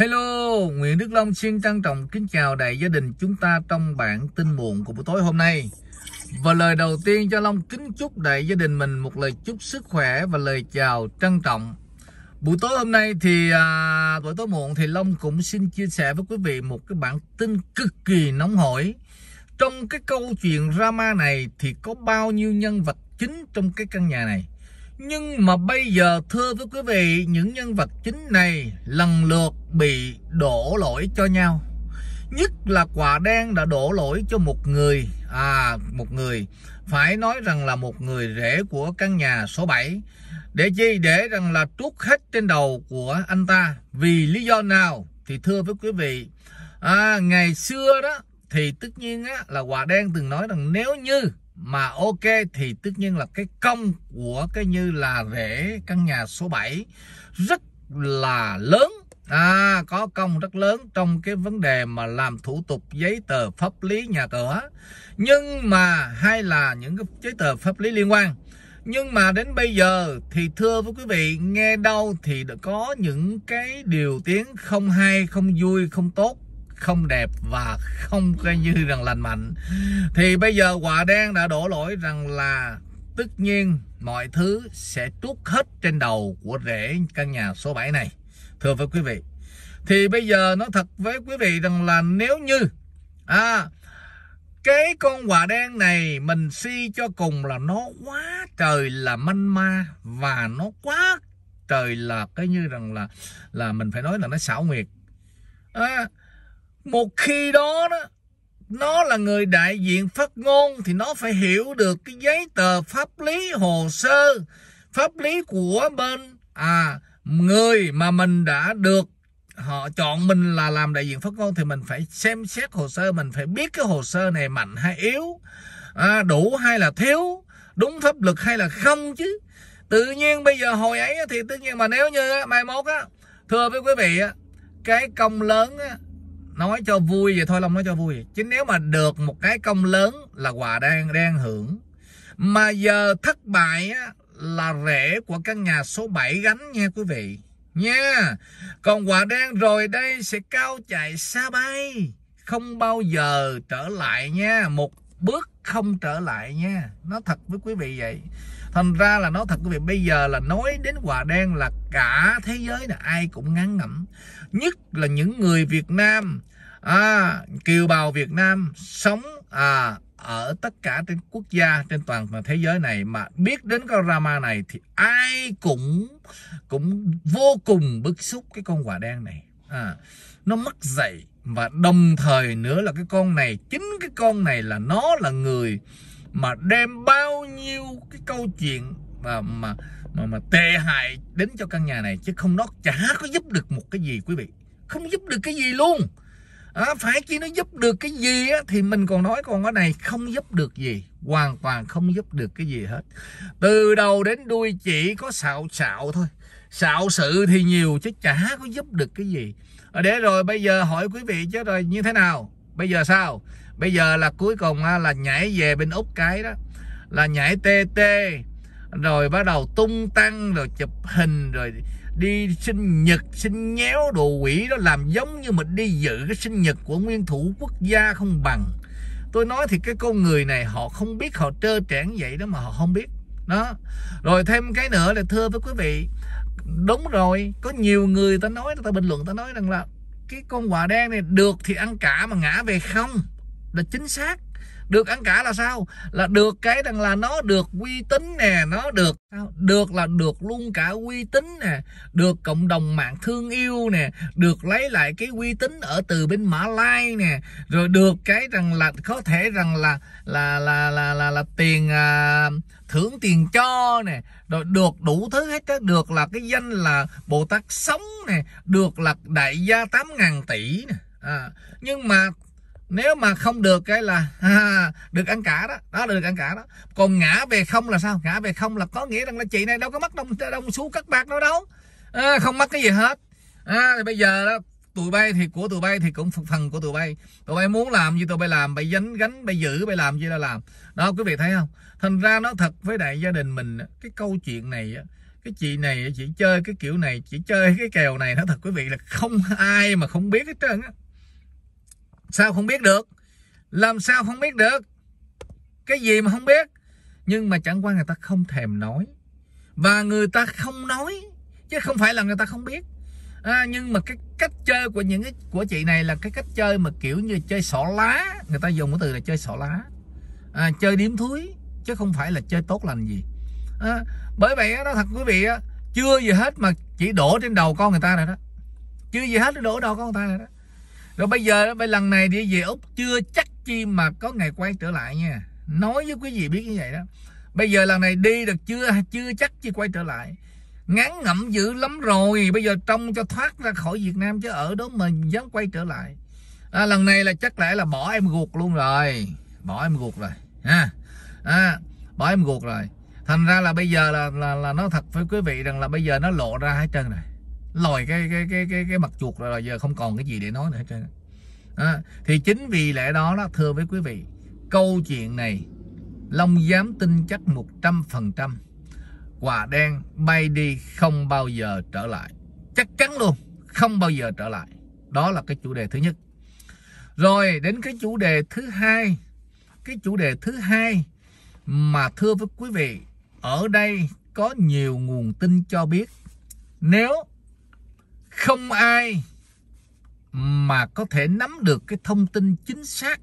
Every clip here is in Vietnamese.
Hello, Nguyễn Đức Long xin trân trọng kính chào đại gia đình chúng ta trong bản tin muộn của buổi tối hôm nay. Và lời đầu tiên cho Long kính chúc đại gia đình mình một lời chúc sức khỏe và lời chào trân trọng. Buổi tối hôm nay thì à, buổi tối muộn thì Long cũng xin chia sẻ với quý vị một cái bản tin cực kỳ nóng hổi. Trong cái câu chuyện drama này thì có bao nhiêu nhân vật chính trong cái căn nhà này? Nhưng mà bây giờ thưa với quý vị, những nhân vật chính này lần lượt bị đổ lỗi cho nhau. Nhất là quả đen đã đổ lỗi cho một người, à một người, phải nói rằng là một người rể của căn nhà số 7. Để chi? Để rằng là trút hết trên đầu của anh ta. Vì lý do nào? Thì thưa với quý vị, à, ngày xưa đó thì tất nhiên á, là quả đen từng nói rằng nếu như mà ok thì tất nhiên là cái công của cái như là rễ căn nhà số 7 rất là lớn à, có công rất lớn trong cái vấn đề mà làm thủ tục giấy tờ pháp lý nhà cửa nhưng mà hay là những cái giấy tờ pháp lý liên quan nhưng mà đến bây giờ thì thưa với quý vị nghe đâu thì đã có những cái điều tiếng không hay không vui không tốt không đẹp và không coi như rằng lành mạnh thì bây giờ quả đen đã đổ lỗi rằng là tất nhiên mọi thứ sẽ trút hết trên đầu của rễ căn nhà số 7 này thưa với quý vị thì bây giờ nó thật với quý vị rằng là nếu như à, cái con quả đen này mình suy cho cùng là nó quá trời là manh ma và nó quá trời là cái như rằng là là mình phải nói là nó xảo quyệt à, một khi đó đó nó là người đại diện phát ngôn thì nó phải hiểu được cái giấy tờ pháp lý hồ sơ pháp lý của bên à người mà mình đã được họ chọn mình là làm đại diện phát ngôn thì mình phải xem xét hồ sơ mình phải biết cái hồ sơ này mạnh hay yếu à, đủ hay là thiếu đúng pháp luật hay là không chứ tự nhiên bây giờ hồi ấy thì tự nhiên mà nếu như mai mốt á thưa với quý vị á cái công lớn á nói cho vui vậy thôi long nói cho vui chứ nếu mà được một cái công lớn là quà đang đang hưởng mà giờ thất bại á, là rễ của căn nhà số 7 gánh nha quý vị nha còn quả đen rồi đây sẽ cao chạy xa bay không bao giờ trở lại nha một bước không trở lại nha nó thật với quý vị vậy thành ra là nó thật quý vị bây giờ là nói đến quả đen là cả thế giới là ai cũng ngán ngẩm nhất là những người việt nam à, kiều bào Việt Nam sống à, ở tất cả trên quốc gia trên toàn thế giới này mà biết đến con Rama này thì ai cũng cũng vô cùng bức xúc cái con quả đen này à, nó mất dạy và đồng thời nữa là cái con này chính cái con này là nó là người mà đem bao nhiêu cái câu chuyện mà mà mà, mà tệ hại đến cho căn nhà này chứ không nó chả có giúp được một cái gì quý vị không giúp được cái gì luôn à, phải chi nó giúp được cái gì á, thì mình còn nói còn cái này không giúp được gì hoàn toàn không giúp được cái gì hết từ đầu đến đuôi chỉ có xạo xạo thôi xạo sự thì nhiều chứ chả có giúp được cái gì à, để rồi bây giờ hỏi quý vị chứ rồi như thế nào bây giờ sao bây giờ là cuối cùng là nhảy về bên úc cái đó là nhảy tê tê rồi bắt đầu tung tăng rồi chụp hình rồi đi sinh nhật sinh nhéo đồ quỷ đó làm giống như mình đi dự cái sinh nhật của nguyên thủ quốc gia không bằng tôi nói thì cái con người này họ không biết họ trơ trẽn vậy đó mà họ không biết đó rồi thêm cái nữa là thưa với quý vị đúng rồi có nhiều người ta nói ta bình luận ta nói rằng là cái con quả đen này được thì ăn cả mà ngã về không là chính xác được ăn cả là sao là được cái rằng là nó được uy tín nè nó được được là được luôn cả uy tín nè được cộng đồng mạng thương yêu nè được lấy lại cái uy tín ở từ bên mã lai nè rồi được cái rằng là có thể rằng là là là là là, là tiền à, thưởng tiền cho nè rồi được đủ thứ hết á được là cái danh là bồ tát sống nè được là đại gia tám ngàn tỷ nè à, nhưng mà nếu mà không được cái là à, được ăn cả đó đó là được ăn cả đó còn ngã về không là sao ngã về không là có nghĩa rằng là chị này đâu có mất đông, đông xuống cắt bạc đâu đâu à, không mất cái gì hết à, thì bây giờ đó tụi bay thì của tụi bay thì cũng phần của tụi bay tụi bay muốn làm gì tụi bay làm bay gánh gánh bay giữ bay làm gì là làm đó quý vị thấy không thành ra nó thật với đại gia đình mình cái câu chuyện này cái chị này chỉ chơi cái kiểu này chỉ chơi cái kèo này nó thật quý vị là không ai mà không biết hết trơn á sao không biết được làm sao không biết được cái gì mà không biết nhưng mà chẳng qua người ta không thèm nói và người ta không nói chứ không phải là người ta không biết à, nhưng mà cái cách chơi của những cái của chị này là cái cách chơi mà kiểu như chơi sọ lá người ta dùng cái từ là chơi sọ lá à, chơi điếm thúi chứ không phải là chơi tốt lành gì à, bởi vậy đó thật quý vị chưa gì hết mà chỉ đổ trên đầu con người ta rồi đó chưa gì hết đổ đầu con người ta rồi đó rồi bây giờ bây lần này đi về úc chưa chắc chi mà có ngày quay trở lại nha nói với quý vị biết như vậy đó bây giờ lần này đi được chưa chưa chắc chi quay trở lại ngán ngẩm dữ lắm rồi bây giờ trông cho thoát ra khỏi việt nam chứ ở đó mà dám quay trở lại à, lần này là chắc lẽ là bỏ em gục luôn rồi bỏ em gục rồi ha à, bỏ em gục rồi thành ra là bây giờ là là, là nó thật với quý vị rằng là bây giờ nó lộ ra hết trơn rồi lòi cái cái cái cái cái mặt chuột rồi, giờ không còn cái gì để nói nữa hết trơn à, thì chính vì lẽ đó đó thưa với quý vị câu chuyện này long dám tin chắc 100% quả đen bay đi không bao giờ trở lại chắc chắn luôn không bao giờ trở lại đó là cái chủ đề thứ nhất rồi đến cái chủ đề thứ hai cái chủ đề thứ hai mà thưa với quý vị ở đây có nhiều nguồn tin cho biết nếu không ai mà có thể nắm được cái thông tin chính xác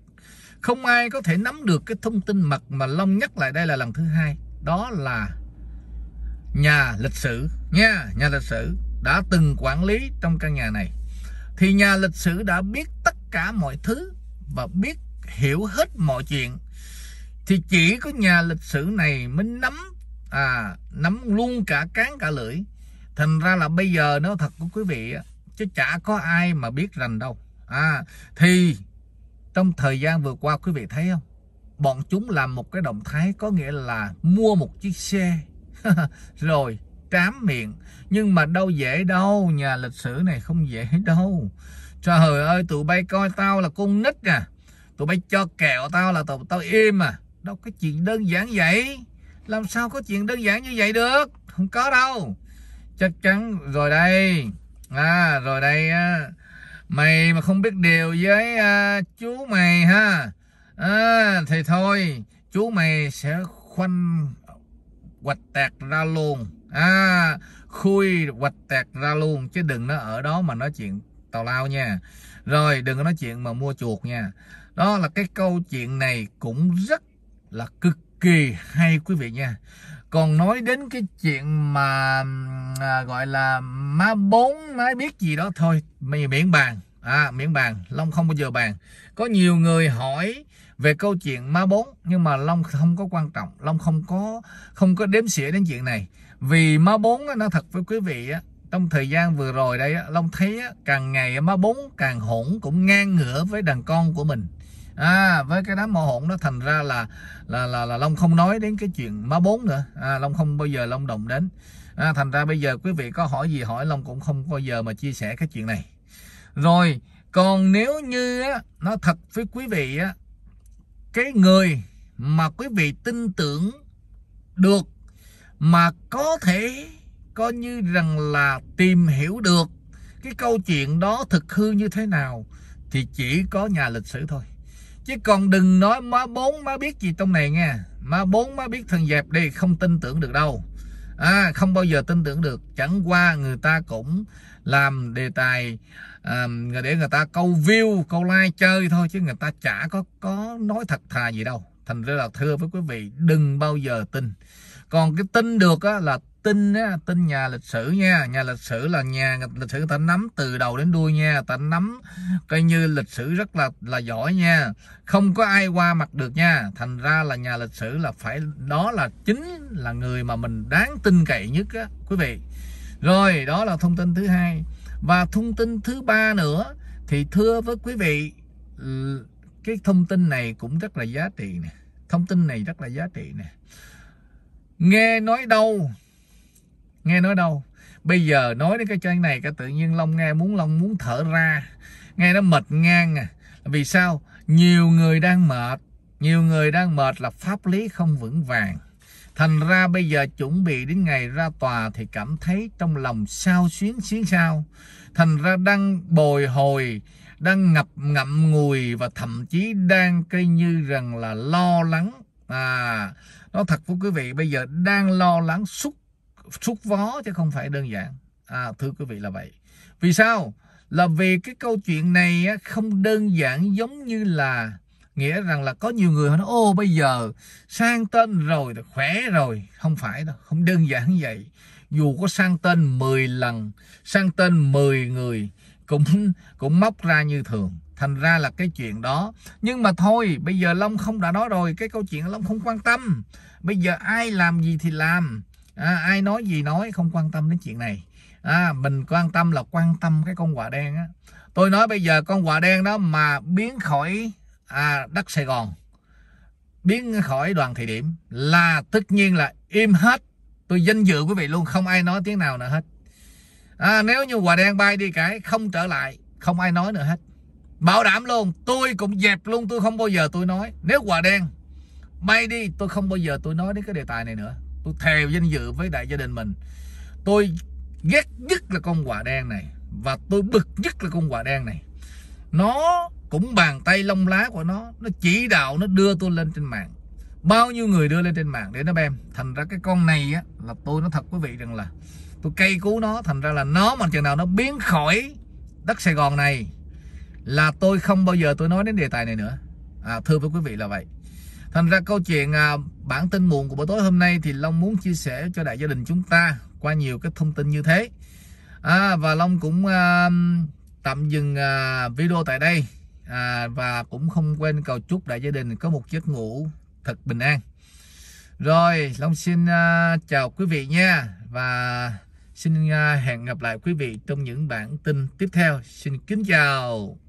không ai có thể nắm được cái thông tin mật mà long nhắc lại đây là lần thứ hai đó là nhà lịch sử nha nhà lịch sử đã từng quản lý trong căn nhà này thì nhà lịch sử đã biết tất cả mọi thứ và biết hiểu hết mọi chuyện thì chỉ có nhà lịch sử này mới nắm à nắm luôn cả cán cả lưỡi thành ra là bây giờ nếu thật của quý vị chứ chả có ai mà biết rành đâu à thì trong thời gian vừa qua quý vị thấy không bọn chúng làm một cái động thái có nghĩa là mua một chiếc xe rồi trám miệng nhưng mà đâu dễ đâu nhà lịch sử này không dễ đâu trời ơi tụi bay coi tao là con nít à tụi bay cho kẹo tao là tụi tao im à đâu có chuyện đơn giản vậy làm sao có chuyện đơn giản như vậy được không có đâu chắc chắn rồi đây à, rồi đây á mày mà không biết điều với à, chú mày ha à, thì thôi chú mày sẽ khoanh quạch tạc ra luôn à, khui quạch tạc ra luôn chứ đừng nó ở đó mà nói chuyện tào lao nha rồi đừng có nói chuyện mà mua chuột nha đó là cái câu chuyện này cũng rất là cực kỳ hay quý vị nha còn nói đến cái chuyện mà à, gọi là má bốn má biết gì đó thôi mì miễn bàn à, miễn bàn long không bao giờ bàn có nhiều người hỏi về câu chuyện má bốn nhưng mà long không có quan trọng long không có không có đếm xỉa đến chuyện này vì má bốn nó thật với quý vị á trong thời gian vừa rồi đây long thấy càng ngày má bốn càng hỗn cũng ngang ngửa với đàn con của mình à với cái đám màu hỗn đó thành ra là là là, là long không nói đến cái chuyện má bốn nữa à, long không bao giờ long động đến à, thành ra bây giờ quý vị có hỏi gì hỏi long cũng không bao giờ mà chia sẻ cái chuyện này rồi còn nếu như á, nó thật với quý vị á, cái người mà quý vị tin tưởng được mà có thể coi như rằng là tìm hiểu được cái câu chuyện đó thực hư như thế nào thì chỉ có nhà lịch sử thôi chứ còn đừng nói má bốn má biết gì trong này nha má bốn má biết thần dẹp đi không tin tưởng được đâu à, không bao giờ tin tưởng được chẳng qua người ta cũng làm đề tài à, để người ta câu view câu like chơi thôi chứ người ta chả có có nói thật thà gì đâu thành ra là thưa với quý vị đừng bao giờ tin còn cái tin được á, là tin á, tin nhà lịch sử nha nhà lịch sử là nhà lịch sử người ta nắm từ đầu đến đuôi nha ta nắm coi như lịch sử rất là là giỏi nha không có ai qua mặt được nha thành ra là nhà lịch sử là phải đó là chính là người mà mình đáng tin cậy nhất á quý vị rồi đó là thông tin thứ hai và thông tin thứ ba nữa thì thưa với quý vị cái thông tin này cũng rất là giá trị nè thông tin này rất là giá trị nè nghe nói đâu nghe nói đâu bây giờ nói đến cái chơi này cái tự nhiên long nghe muốn long muốn thở ra nghe nó mệt ngang à vì sao nhiều người đang mệt nhiều người đang mệt là pháp lý không vững vàng thành ra bây giờ chuẩn bị đến ngày ra tòa thì cảm thấy trong lòng sao xuyến xuyến sao thành ra đang bồi hồi đang ngập ngậm ngùi và thậm chí đang cây như rằng là lo lắng à nó thật với quý vị bây giờ đang lo lắng suốt xúc vó chứ không phải đơn giản à, thưa quý vị là vậy vì sao là vì cái câu chuyện này không đơn giản giống như là nghĩa rằng là có nhiều người họ nói ô bây giờ sang tên rồi thì khỏe rồi không phải đâu không đơn giản như vậy dù có sang tên 10 lần sang tên 10 người cũng cũng móc ra như thường thành ra là cái chuyện đó nhưng mà thôi bây giờ long không đã nói rồi cái câu chuyện long không quan tâm bây giờ ai làm gì thì làm à, ai nói gì nói không quan tâm đến chuyện này à, mình quan tâm là quan tâm cái con quạ đen á tôi nói bây giờ con quạ đen đó mà biến khỏi à, đất sài gòn biến khỏi đoàn thị điểm là tất nhiên là im hết tôi danh dự quý vị luôn không ai nói tiếng nào nữa hết à, nếu như quà đen bay đi cái không trở lại không ai nói nữa hết bảo đảm luôn tôi cũng dẹp luôn tôi không bao giờ tôi nói nếu quà đen bay đi tôi không bao giờ tôi nói đến cái đề tài này nữa tôi thề danh dự với đại gia đình mình tôi ghét nhất là con quả đen này và tôi bực nhất là con quả đen này nó cũng bàn tay lông lá của nó nó chỉ đạo nó đưa tôi lên trên mạng bao nhiêu người đưa lên trên mạng để nó bem thành ra cái con này á là tôi nói thật quý vị rằng là tôi cây cú nó thành ra là nó mà chừng nào nó biến khỏi đất sài gòn này là tôi không bao giờ tôi nói đến đề tài này nữa à, thưa với quý vị là vậy Thành ra câu chuyện à, bản tin muộn của buổi tối hôm nay thì Long muốn chia sẻ cho đại gia đình chúng ta qua nhiều cái thông tin như thế. À, và Long cũng à, tạm dừng à, video tại đây à, và cũng không quên cầu chúc đại gia đình có một giấc ngủ thật bình an. Rồi, Long xin à, chào quý vị nha và xin à, hẹn gặp lại quý vị trong những bản tin tiếp theo. Xin kính chào.